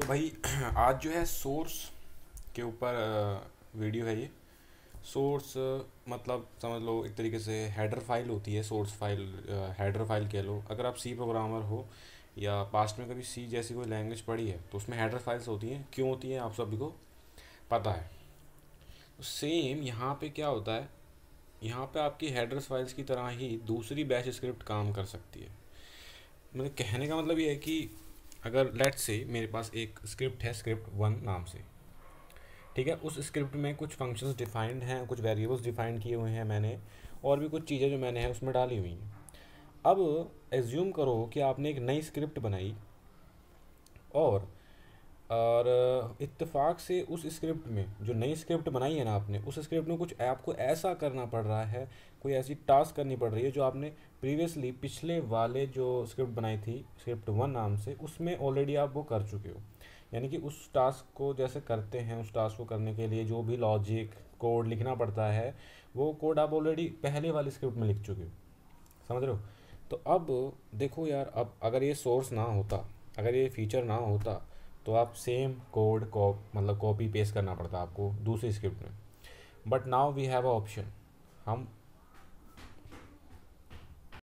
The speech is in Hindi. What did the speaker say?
तो भाई आज जो है सोर्स के ऊपर वीडियो है ये सोर्स मतलब समझ लो एक तरीके से हेडर फाइल होती है सोर्स फाइल हेडर फाइल कह लो अगर आप सी प्रोग्रामर हो या पास्ट में कभी सी जैसी कोई लैंग्वेज पढ़ी है तो उसमें हेडर फाइल्स होती हैं क्यों होती हैं आप सभी को पता है तो सेम यहाँ पे क्या होता है यहाँ पे आपकी हेडर फाइल्स की तरह ही दूसरी बैच स्क्रिप्ट काम कर सकती है मतलब कहने का मतलब ये है कि अगर लेट से मेरे पास एक स्क्रिप्ट है स्क्रिप्ट वन नाम से ठीक है उस स्क्रिप्ट में कुछ फंक्शंस डिफाइंड हैं कुछ वेरिएबल्स डिफाइंड किए हुए हैं मैंने और भी कुछ चीज़ें जो मैंने है उसमें डाली हुई हैं अब एज्यूम करो कि आपने एक नई स्क्रिप्ट बनाई और और इत्तेफाक से उस स्क्रिप्ट में जो नई स्क्रिप्ट बनाई है ना आपने उस स्क्रिप्ट में कुछ आपको ऐसा करना पड़ रहा है कोई ऐसी टास्क करनी पड़ रही है जो आपने प्रीवियसली पिछले वाले जो स्क्रिप्ट बनाई थी स्क्रिप्ट वन नाम से उसमें ऑलरेडी आप वो कर चुके हो यानी कि उस टास्क को जैसे करते हैं उस टास्क को करने के लिए जो भी लॉजिक कोड लिखना पड़ता है वो कोड आप ऑलरेडी पहले वाले स्क्रिप्ट में लिख चुके हो समझ रहे हो तो अब देखो यार अब अगर ये सोर्स ना होता अगर ये फीचर ना होता तो आप सेम कोड को मतलब कॉपी पेस्ट करना पड़ता है आपको दूसरी स्क्रिप्ट में but now we have a option हम